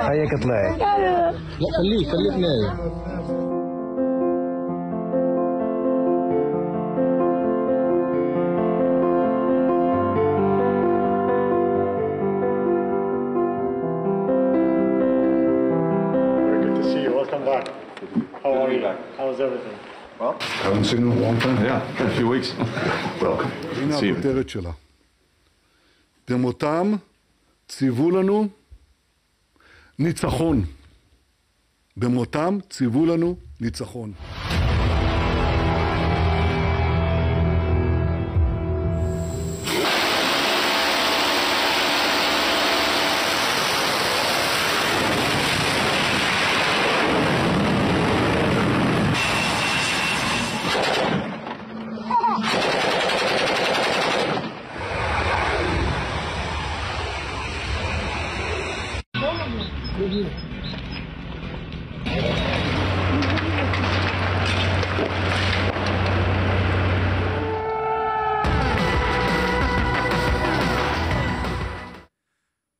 حياك اطلعي لا خليه خليه Welcome back. How are you? How's everything? Well, I haven't seen him in a long time. Yeah, a few weeks. well, הנה הכותרת שלה. דמותם ציוו לנו ניצחון. במותם ציוו לנו ניצחון.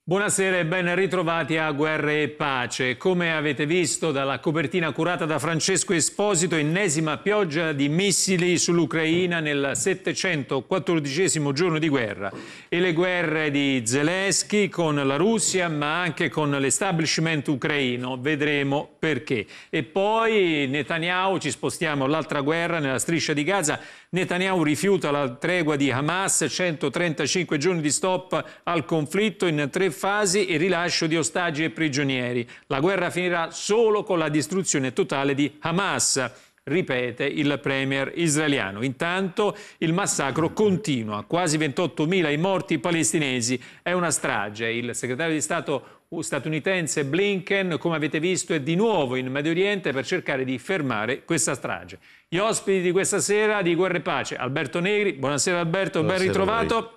Buonasera e ben ritrovati a Guerre e Pace. Come avete visto dalla copertina curata da Francesco Esposito, ennesima pioggia di missili sull'Ucraina nel 714 giorno di guerra. E le guerre di Zelensky con la Russia, ma anche con l'establishment ucraino. Vedremo perché. E poi Netanyahu, ci spostiamo all'altra guerra nella striscia di Gaza Netanyahu rifiuta la tregua di Hamas, 135 giorni di stop al conflitto in tre fasi e rilascio di ostaggi e prigionieri. La guerra finirà solo con la distruzione totale di Hamas ripete il premier israeliano. Intanto il massacro continua, quasi 28.000 i morti palestinesi, è una strage. Il segretario di Stato statunitense Blinken, come avete visto, è di nuovo in Medio Oriente per cercare di fermare questa strage. Gli ospiti di questa sera di Guerra e Pace, Alberto Negri, buonasera Alberto, buonasera ben ritrovato.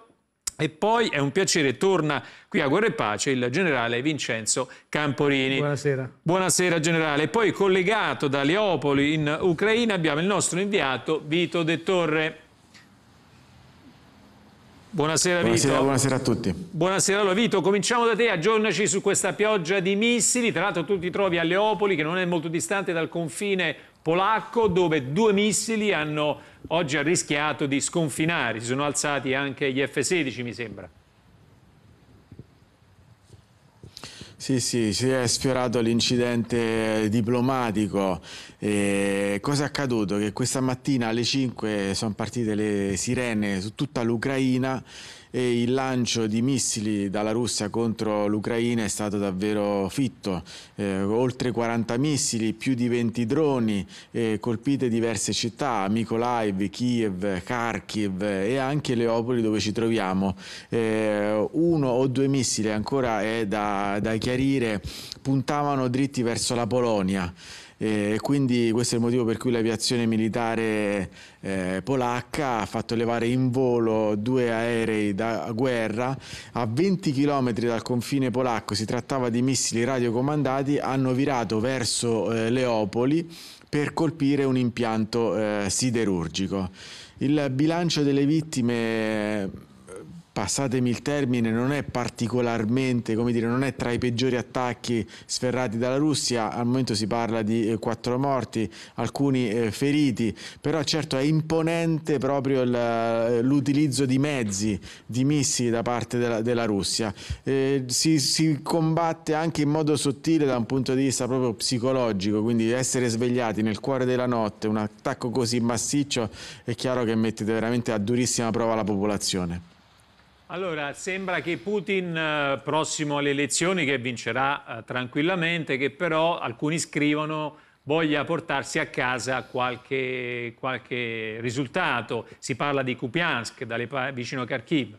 E poi è un piacere, torna qui a Guerra e Pace il generale Vincenzo Camporini. Buonasera. Buonasera generale. E poi collegato da Leopoli in Ucraina abbiamo il nostro inviato Vito De Torre. Buonasera, buonasera, Vito. Buonasera a tutti. Buonasera allora, Vito, cominciamo da te, aggiornaci su questa pioggia di missili, tra l'altro tu ti trovi a Leopoli che non è molto distante dal confine polacco dove due missili hanno oggi rischiato di sconfinare, si sono alzati anche gli F-16 mi sembra. Sì, sì, si è sfiorato l'incidente diplomatico. E cosa è accaduto? Che questa mattina alle 5 sono partite le sirene su tutta l'Ucraina e il lancio di missili dalla Russia contro l'Ucraina è stato davvero fitto. Eh, oltre 40 missili, più di 20 droni, eh, colpite diverse città, Mykolaiv, Kiev, Kharkiv e anche Leopoli dove ci troviamo. Eh, uno o due missili, ancora è eh, da, da chiarire, puntavano dritti verso la Polonia e quindi questo è il motivo per cui l'aviazione militare eh, polacca ha fatto levare in volo due aerei da guerra a 20 km dal confine polacco, si trattava di missili radiocomandati, hanno virato verso eh, Leopoli per colpire un impianto eh, siderurgico. Il bilancio delle vittime passatemi il termine, non è particolarmente, come dire, non è tra i peggiori attacchi sferrati dalla Russia, al momento si parla di eh, quattro morti, alcuni eh, feriti, però certo è imponente proprio eh, l'utilizzo di mezzi, di missili da parte della, della Russia. Eh, si, si, combatte anche in modo sottile da un punto di vista proprio psicologico, quindi essere svegliati nel cuore della notte, un attacco così massiccio, è chiaro che mettete veramente a durissima prova la popolazione. Allora, sembra che Putin, eh, prossimo alle elezioni, che vincerà eh, tranquillamente, che però alcuni scrivono voglia portarsi a casa qualche, qualche risultato. Si parla di Kupiansk, dalle, vicino a Kharkiv.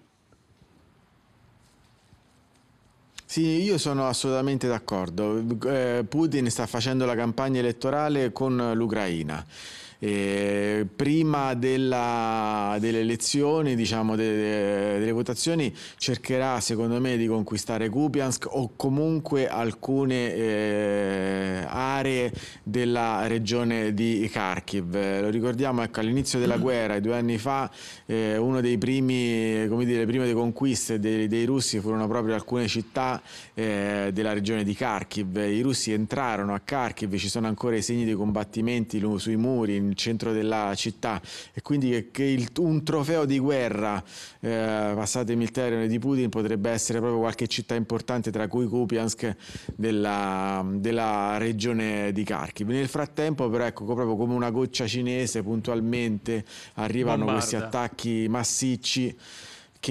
Sì, io sono assolutamente d'accordo. Eh, Putin sta facendo la campagna elettorale con l'Ucraina. Eh, prima della, delle elezioni, diciamo, delle, delle votazioni, cercherà secondo me di conquistare Kupiansk o comunque alcune eh, aree della regione di Kharkiv. Lo ricordiamo, ecco, all'inizio della mm. guerra, due anni fa, eh, uno dei primi, come dire, prime conquiste dei, dei, russi furono proprio alcune città eh, della regione di Kharkiv. I russi entrarono a Kharkiv, ci sono ancora i segni dei combattimenti sui muri, nel centro della città e quindi che il, un trofeo di guerra, eh, passatemi il termine, di Putin potrebbe essere proprio qualche città importante tra cui Kupiansk della, della regione di Kharkiv. Nel frattempo però ecco proprio come una goccia cinese puntualmente arrivano Bombarda. questi attacchi massicci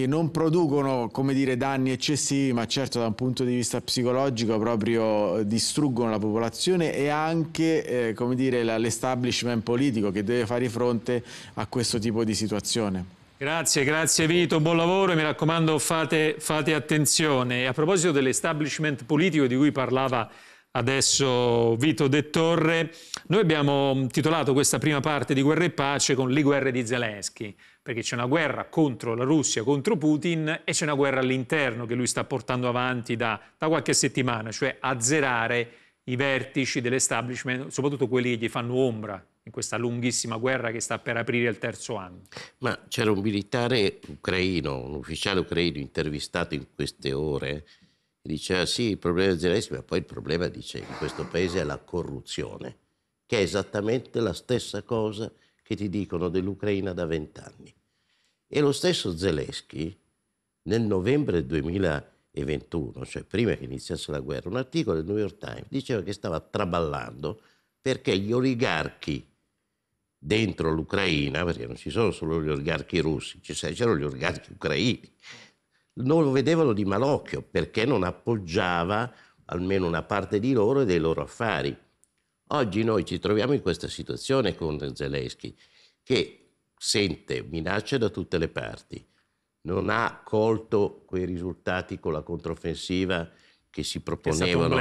che non producono come dire, danni eccessivi, ma certo da un punto di vista psicologico proprio distruggono la popolazione e anche eh, come dire, l'establishment politico che deve fare fronte a questo tipo di situazione. Grazie, grazie Vito, buon lavoro e mi raccomando fate, fate attenzione. A proposito dell'establishment politico di cui parlava adesso Vito De Torre, noi abbiamo titolato questa prima parte di Guerra e Pace con Le guerre di Zelensky perché c'è una guerra contro la Russia, contro Putin e c'è una guerra all'interno che lui sta portando avanti da, da qualche settimana, cioè azzerare i vertici dell'establishment, soprattutto quelli che gli fanno ombra in questa lunghissima guerra che sta per aprire il terzo anno. Ma c'era un militare ucraino, un ufficiale ucraino intervistato in queste ore, che diceva sì, il problema è Zelensky, ma poi il problema, dice, in questo paese è la corruzione, che è esattamente la stessa cosa che ti dicono dell'Ucraina da vent'anni. E lo stesso Zelensky, nel novembre 2021, cioè prima che iniziasse la guerra, un articolo del New York Times diceva che stava traballando perché gli oligarchi dentro l'Ucraina, perché non ci sono solo gli oligarchi russi, c'erano gli oligarchi ucraini, non lo vedevano di malocchio perché non appoggiava almeno una parte di loro e dei loro affari. Oggi noi ci troviamo in questa situazione con Zelensky che sente minacce da tutte le parti, non ha colto quei risultati con la controffensiva che si proponevano,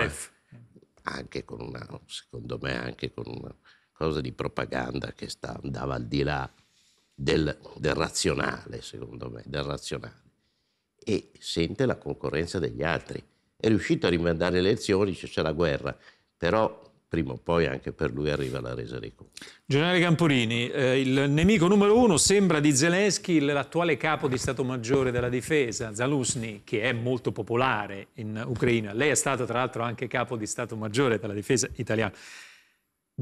anche con una, secondo me, anche con una cosa di propaganda che sta, andava al di là del, del razionale, secondo me, del razionale. E sente la concorrenza degli altri. È riuscito a rimandare le elezioni, c'è la guerra, però prima o poi anche per lui arriva la resa dei conti. Generale Camporini, eh, il nemico numero uno sembra di Zelensky l'attuale capo di Stato Maggiore della Difesa, Zalusny, che è molto popolare in Ucraina. Lei è stato tra l'altro anche capo di Stato Maggiore della Difesa italiana.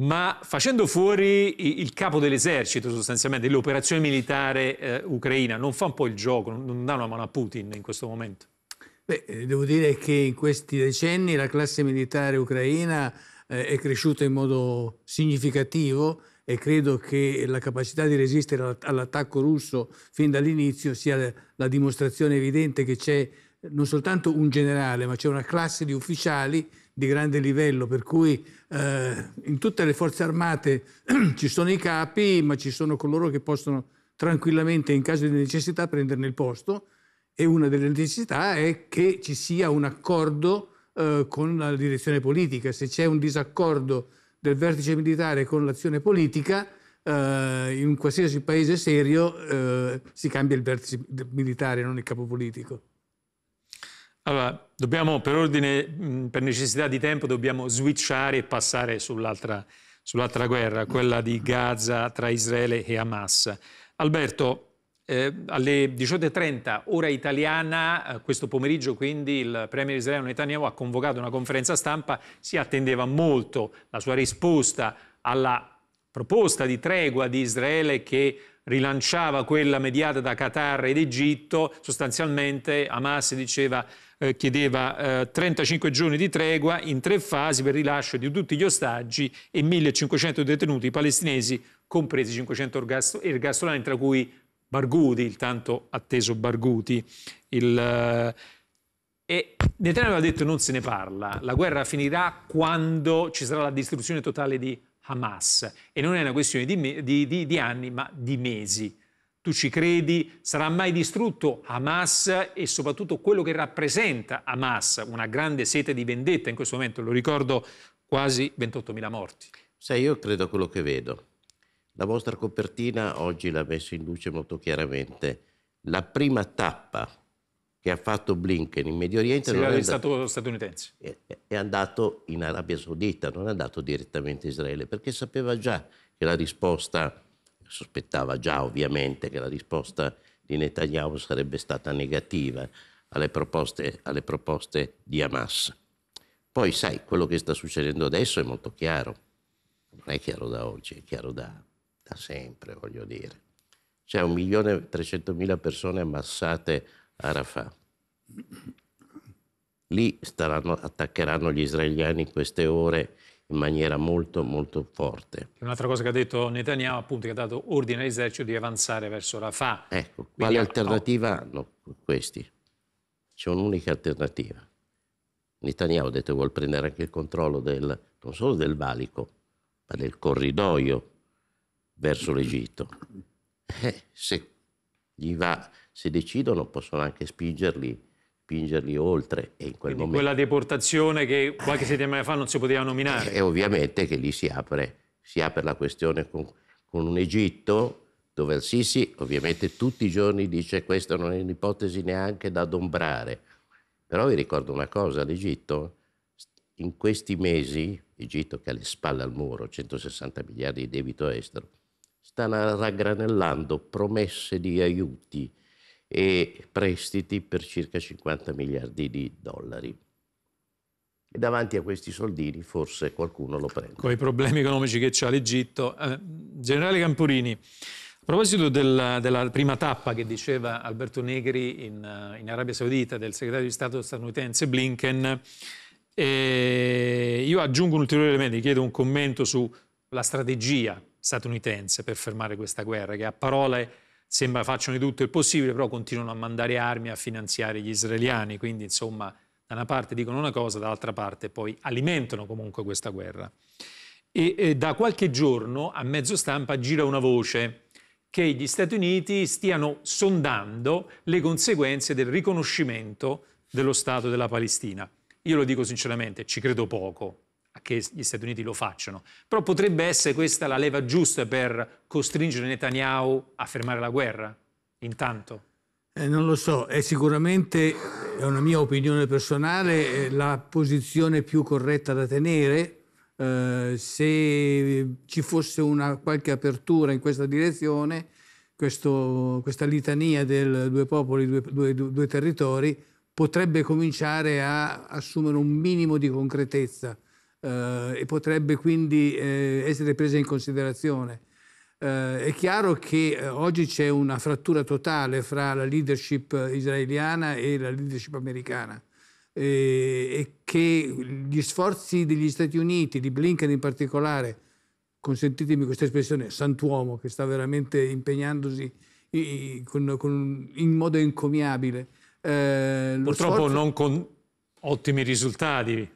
Ma facendo fuori il capo dell'esercito sostanzialmente, dell'operazione militare eh, ucraina, non fa un po' il gioco, non dà una mano a Putin in questo momento? Beh, eh, devo dire che in questi decenni la classe militare ucraina eh, è cresciuta in modo significativo e credo che la capacità di resistere all'attacco russo fin dall'inizio sia la dimostrazione evidente che c'è non soltanto un generale, ma c'è una classe di ufficiali di grande livello, per cui eh, in tutte le forze armate ci sono i capi, ma ci sono coloro che possono tranquillamente, in caso di necessità, prenderne il posto e una delle necessità è che ci sia un accordo eh, con la direzione politica. Se c'è un disaccordo del vertice militare con l'azione politica, eh, in qualsiasi paese serio eh, si cambia il vertice militare, non il capo politico. Allora, dobbiamo per ordine, per necessità di tempo, dobbiamo switchare e passare sull'altra sull guerra, quella di Gaza tra Israele e Hamas. Alberto, eh, alle 18.30 ora italiana, eh, questo pomeriggio quindi il premier israeliano Netanyahu ha convocato una conferenza stampa, si attendeva molto la sua risposta alla proposta di tregua di Israele che rilanciava quella mediata da Qatar ed Egitto, sostanzialmente Hamas diceva, eh, chiedeva 35 eh, giorni di tregua in tre fasi per rilascio di tutti gli ostaggi e 1500 detenuti palestinesi, compresi 500 ergastolani, tra cui Bargudi, il tanto atteso Bargudi, il... Eh, e Netanyahu aveva detto non se ne parla, la guerra finirà quando ci sarà la distruzione totale di Hamas e non è una questione di, di, di, di anni ma di mesi. Tu ci credi? Sarà mai distrutto Hamas e soprattutto quello che rappresenta Hamas, una grande sete di vendetta in questo momento, lo ricordo quasi 28.000 morti. Sai, io credo a quello che vedo. La vostra copertina oggi l'ha messo in luce molto chiaramente. La prima tappa che ha fatto Blinken in Medio Oriente sì, non è andato, statunitense. È, è andato in Arabia Saudita, non è andato direttamente in Israele, perché sapeva già che la risposta, sospettava già ovviamente che la risposta di Netanyahu sarebbe stata negativa alle proposte, alle proposte di Hamas. Poi sai, quello che sta succedendo adesso è molto chiaro, non è chiaro da oggi, è chiaro da da sempre, voglio dire. C'è cioè, un milione e trecentomila persone ammassate a Rafah. Lì staranno, attaccheranno gli israeliani in queste ore in maniera molto molto forte. Un'altra cosa che ha detto Netanyahu appunto che ha dato ordine all'esercito di avanzare verso Rafah. Ecco, quale ha... alternativa hanno questi? C'è un'unica alternativa. Netanyahu ha detto che vuole prendere anche il controllo del, non solo del valico, ma del corridoio verso l'Egitto. Eh, se, va, se decidono possono anche spingerli spingerli oltre. E in quel momento... quella deportazione che qualche settimana fa non si poteva nominare. Eh, e ovviamente che lì si apre, si apre la questione con, con un Egitto dove il sisi ovviamente tutti i giorni dice questa non è un'ipotesi neanche da adombrare. Però vi ricordo una cosa, l'Egitto in questi mesi, Egitto che ha le spalle al muro, 160 miliardi di debito estero, sta raggranellando promesse di aiuti e prestiti per circa 50 miliardi di dollari. E davanti a questi soldini forse qualcuno lo prende. Con i problemi economici che ha l'Egitto. Eh, generale Campurini, a proposito del, della prima tappa che diceva Alberto Negri in, eh, in, Arabia Saudita del segretario di Stato statunitense Blinken, eh, io aggiungo un ulteriore elemento, chiedo un commento sulla strategia statunitense per fermare questa guerra, che a parole sembra facciano di tutto il possibile, però continuano a mandare armi, a finanziare gli israeliani, quindi insomma da una parte dicono una cosa, dall'altra parte poi alimentano comunque questa guerra. E, e da qualche giorno a mezzo stampa gira una voce che gli Stati Uniti stiano sondando le conseguenze del riconoscimento dello Stato della Palestina. Io lo dico sinceramente, ci credo poco, che gli Stati Uniti lo facciano. Però potrebbe essere questa la leva giusta per costringere Netanyahu a fermare la guerra, intanto? Eh, non lo so, è sicuramente, è una mia opinione personale, eh, la posizione più corretta da tenere. Eh, se ci fosse una qualche apertura in questa direzione, questo, questa litania del due popoli, due, due, due territori potrebbe cominciare a assumere un minimo di concretezza eh, e potrebbe quindi eh, essere presa in considerazione. Eh, è chiaro che eh, oggi c'è una frattura totale fra la leadership israeliana e la leadership americana eh, e che gli sforzi degli Stati Uniti, di Blinken in particolare, consentitemi questa espressione, santuomo che sta veramente impegnandosi con, con, in modo encomiabile. Eh, Purtroppo sforzo... non con ottimi risultati.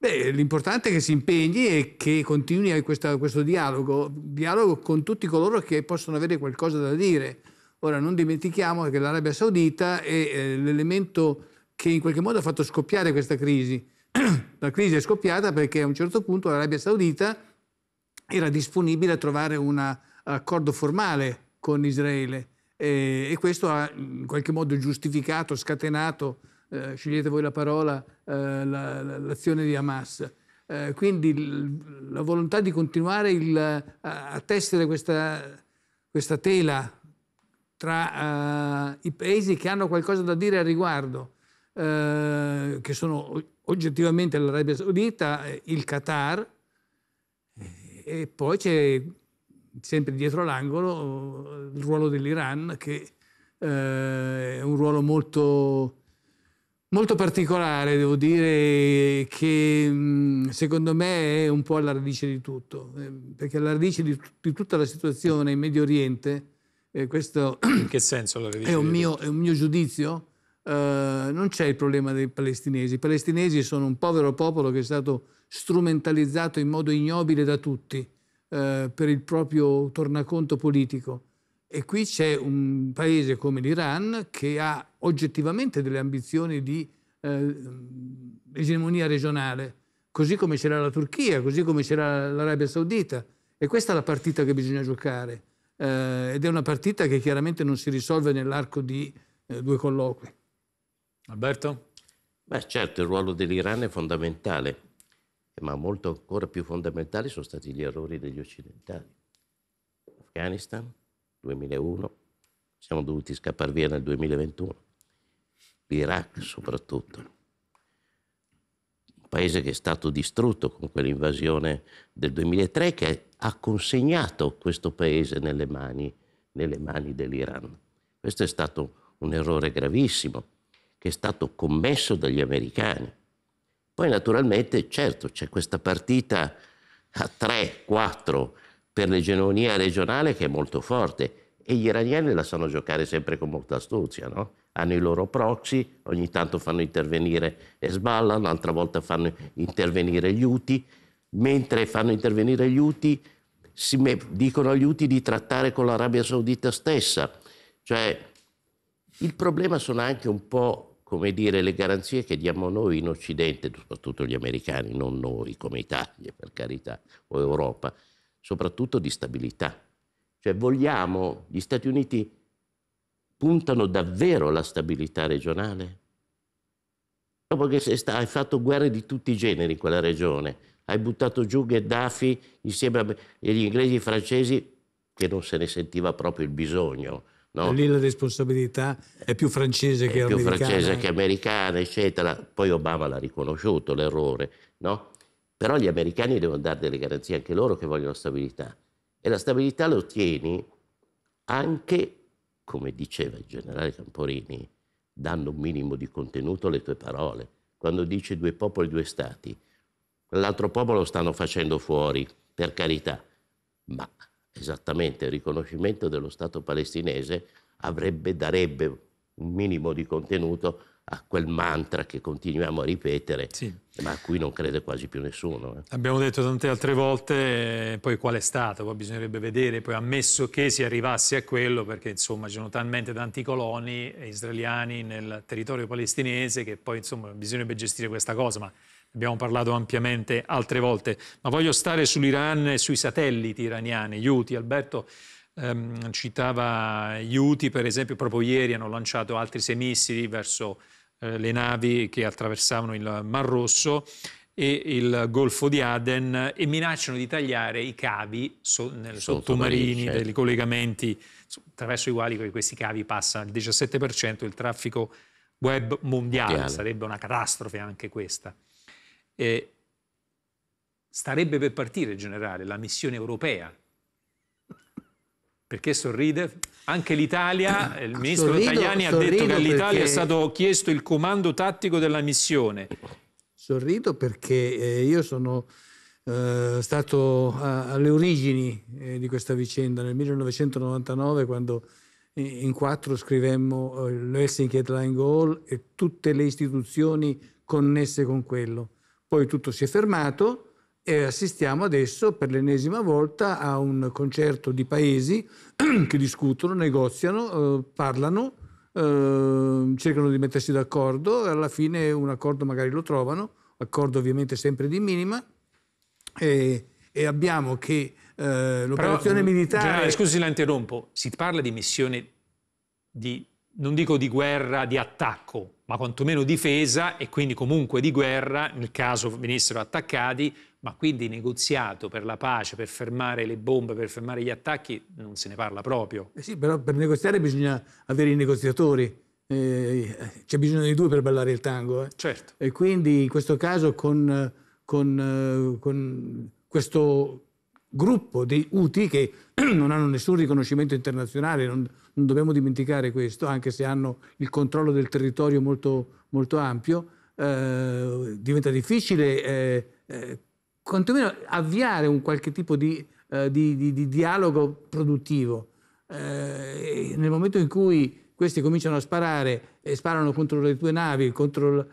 Beh, l'importante è che si impegni e che continui questa, questo dialogo, dialogo con tutti coloro che possono avere qualcosa da dire. Ora, non dimentichiamo che l'Arabia Saudita è eh, l'elemento che in qualche modo ha fatto scoppiare questa crisi. La crisi è scoppiata perché a un certo punto l'Arabia Saudita era disponibile a trovare un accordo formale con Israele eh, e questo ha in qualche modo giustificato, scatenato eh, scegliete voi la parola, eh, la, l'azione di Hamas. Eh, quindi il, la volontà di continuare il, eh, a, a, tessere questa, questa tela tra uh, i paesi che hanno qualcosa da dire al riguardo, uh, che sono oggettivamente l'Arabia Saudita, il Qatar, e poi c'è sempre dietro l'angolo il ruolo dell'Iran, che uh, è un ruolo molto molto particolare, devo dire, che secondo me è un po' alla radice di tutto, ehm, perché alla radice di, di tutta la situazione in Medio Oriente, eh, questo che senso alla radice è, un mio, è un mio giudizio, eh, non c'è il problema dei palestinesi. I palestinesi sono un povero popolo che è stato strumentalizzato in modo ignobile da tutti eh, per il proprio tornaconto politico. E qui c'è un paese come l'Iran che ha oggettivamente delle ambizioni di eh, egemonia regionale, così come c'era la Turchia, così come c'era l'Arabia Saudita. E questa è la partita che bisogna giocare. Eh, ed è una partita che chiaramente non si risolve nell'arco di eh, due colloqui. Alberto? Beh, certo, il ruolo dell'Iran è fondamentale, ma molto ancora più fondamentali sono stati gli errori degli occidentali. Afghanistan, 2001, siamo dovuti scappare via nel 2021, l'Iraq soprattutto, un paese che è stato distrutto con quell'invasione del 2003 che ha consegnato questo paese nelle mani, nelle mani dell'Iran. Questo è stato un errore gravissimo che è stato commesso dagli americani. Poi naturalmente, certo, c'è questa partita a 3, 4 per l'egemonia regionale che è molto forte e gli iraniani la sanno giocare sempre con molta astuzia, no? hanno i loro proxy, ogni tanto fanno intervenire Hezbollah, un'altra volta fanno intervenire gli UTI, mentre fanno intervenire gli UTI dicono agli UTI di trattare con l'Arabia Saudita stessa, cioè il problema sono anche un po', come dire, le garanzie che diamo noi in Occidente, soprattutto gli americani, non noi come Italia, per carità, o Europa, soprattutto di stabilità. Cioè vogliamo, gli Stati Uniti puntano davvero alla stabilità regionale? Dopo che hai fatto guerre di tutti i generi in quella regione, hai buttato giù Gheddafi insieme agli inglesi e ai francesi che non se ne sentiva proprio il bisogno. No? Lì la responsabilità è più francese è che più americana. più francese che americana, eccetera. Poi Obama l'ha riconosciuto l'errore, no? Però gli americani devono dare delle garanzie anche loro che vogliono stabilità. E la stabilità la ottieni anche, come diceva il generale Camporini, dando un minimo di contenuto alle tue parole. Quando dici due popoli, due stati, l'altro popolo lo stanno facendo fuori, per carità, ma esattamente il riconoscimento dello Stato palestinese avrebbe, darebbe un minimo di contenuto a quel mantra che continuiamo a ripetere, sì. ma a cui non crede quasi più nessuno. Eh. Abbiamo detto tante altre volte, eh, poi qual è stato, poi bisognerebbe vedere, poi ammesso che si arrivasse a quello, perché insomma ci sono talmente tanti coloni israeliani nel territorio palestinese che poi insomma bisognerebbe gestire questa cosa, ma abbiamo parlato ampiamente altre volte. Ma voglio stare sull'Iran e sui satelliti iraniani, gli UTI, Alberto ehm, citava gli UTI, per esempio proprio ieri hanno lanciato altri sei missili verso eh, le navi che attraversavano il Mar Rosso e il Golfo di Aden e minacciano di tagliare i cavi so, nei sottomarini, certo. dei collegamenti attraverso i quali questi cavi passano il 17% del traffico web mondiale. mondiale. Sarebbe una catastrofe anche questa. E starebbe per partire, generale, la missione europea perché sorride? Anche l'Italia, il ah, ministro sorrido, Tajani ha detto che all'Italia perché... è stato chiesto il comando tattico della missione. Sorrido perché eh, io sono eh, stato alle origini eh, di questa vicenda nel 1999 quando in quattro scrivemmo eh, l'Helsinki Headline Goal e tutte le istituzioni connesse con quello. Poi tutto si è fermato, e assistiamo adesso per l'ennesima volta a un concerto di paesi che discutono, negoziano, eh, parlano, eh, cercano di mettersi d'accordo e alla fine un accordo magari lo trovano, accordo ovviamente sempre di minima, e, e abbiamo che eh, l'operazione militare... Generale, scusi se la interrompo, si parla di missione di non dico di guerra di attacco, ma quantomeno difesa e quindi comunque di guerra nel caso venissero attaccati, ma quindi negoziato per la pace, per fermare le bombe, per fermare gli attacchi, non se ne parla proprio. Eh sì, però per negoziare bisogna avere i negoziatori. Eh, c'è bisogno di due per ballare il tango. Eh. Certo. E quindi in questo caso con, con, eh, con questo gruppo di UTI che non hanno nessun riconoscimento internazionale, non, non, dobbiamo dimenticare questo, anche se hanno il controllo del territorio molto, molto ampio, eh, diventa difficile eh, eh, quantomeno avviare un qualche tipo di, eh, di, di, di dialogo produttivo. Eh, nel momento in cui questi cominciano a sparare e sparano contro le tue navi, contro,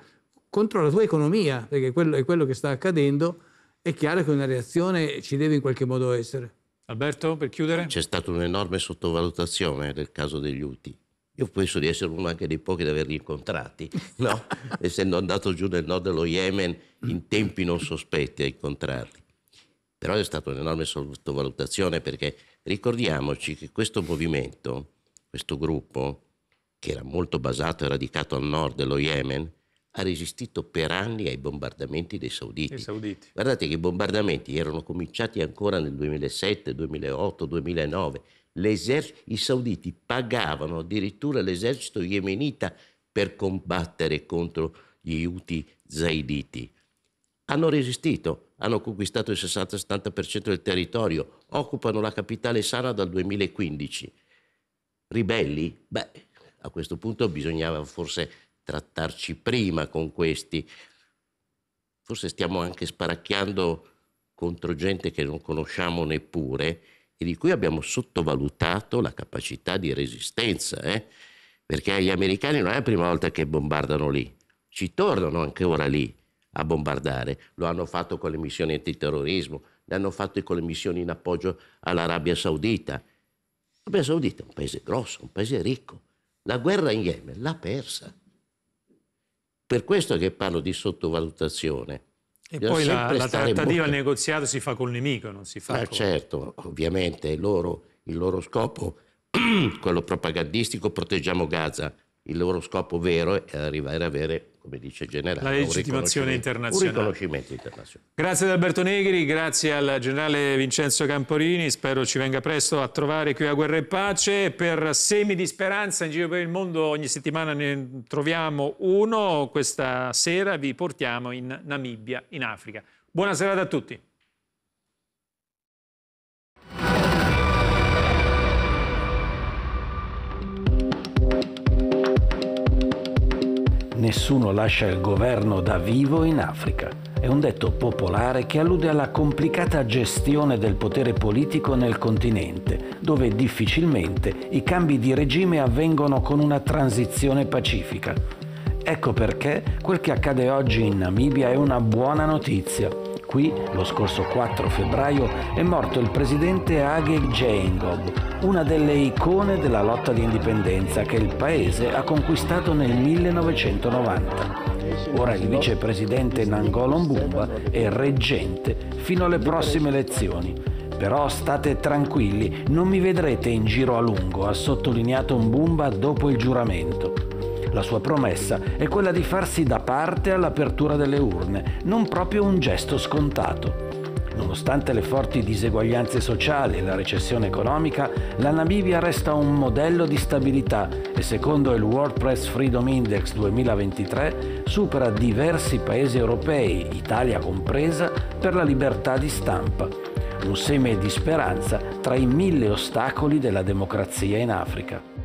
contro la tua economia, perché quello è quello che sta accadendo, è chiaro che una reazione ci deve in qualche modo essere. Alberto, per chiudere? C'è stata un'enorme sottovalutazione del caso degli UTI. Io penso di essere uno anche dei pochi ad averli incontrati, no? essendo andato giù nel nord dello Yemen in tempi non sospetti a incontrarli. Però è stata un'enorme sottovalutazione perché ricordiamoci che questo movimento, questo gruppo, che era molto basato e radicato al nord dello Yemen, ha resistito per anni ai bombardamenti dei sauditi. sauditi. Guardate che i bombardamenti erano cominciati ancora nel 2007, 2008, 2009. I sauditi pagavano addirittura l'esercito yemenita per combattere contro gli Houthi zaiditi. Hanno resistito, hanno conquistato il 60-70% del territorio, occupano la capitale Sana dal 2015. Ribelli? Beh, a questo punto bisognava forse trattarci prima con questi. Forse stiamo anche sparacchiando contro gente che non conosciamo neppure e di cui abbiamo sottovalutato la capacità di resistenza, eh? perché gli americani non è la prima volta che bombardano lì, ci tornano anche ora lì a bombardare, lo hanno fatto con le missioni antiterrorismo, le hanno fatto con le missioni in appoggio all'Arabia Saudita. L'Arabia Saudita è un paese grosso, un paese ricco, la guerra in Yemen l'ha persa per questo che parlo di sottovalutazione. E Bisogna poi la, la trattativa, molto... il negoziato si fa col nemico, non si fa ah, con... certo, ovviamente loro, il loro scopo, quello propagandistico, proteggiamo Gaza, il loro scopo vero è arrivare ad avere come dice il generale. La legittimazione internazionale. Un riconoscimento internazionale. Grazie ad Alberto Negri, grazie al generale Vincenzo Camporini, spero ci venga presto a trovare qui a Guerra e Pace. Per semi di speranza in giro per il mondo ogni settimana ne troviamo uno, questa sera vi portiamo in Namibia, in Africa. Buona serata a tutti. nessuno lascia il governo da vivo in Africa. È un detto popolare che allude alla complicata gestione del potere politico nel continente, dove difficilmente i cambi di regime avvengono con una transizione pacifica. Ecco perché quel che accade oggi in Namibia è una buona notizia. Qui, lo scorso 4 febbraio, è morto il presidente Age Jeingob, una delle icone della lotta di indipendenza che il paese ha conquistato nel 1990. Ora il vicepresidente Nangolo Mbumba è reggente fino alle prossime elezioni. Però state tranquilli, non mi vedrete in giro a lungo, ha sottolineato Mbumba dopo il giuramento. La sua promessa è quella di farsi da parte all'apertura delle urne, non proprio un gesto scontato. Nonostante le forti diseguaglianze sociali e la recessione economica, la Namibia resta un modello di stabilità e secondo il World Press Freedom Index 2023 supera diversi paesi europei, Italia compresa, per la libertà di stampa. Un seme di speranza tra i mille ostacoli della democrazia in Africa.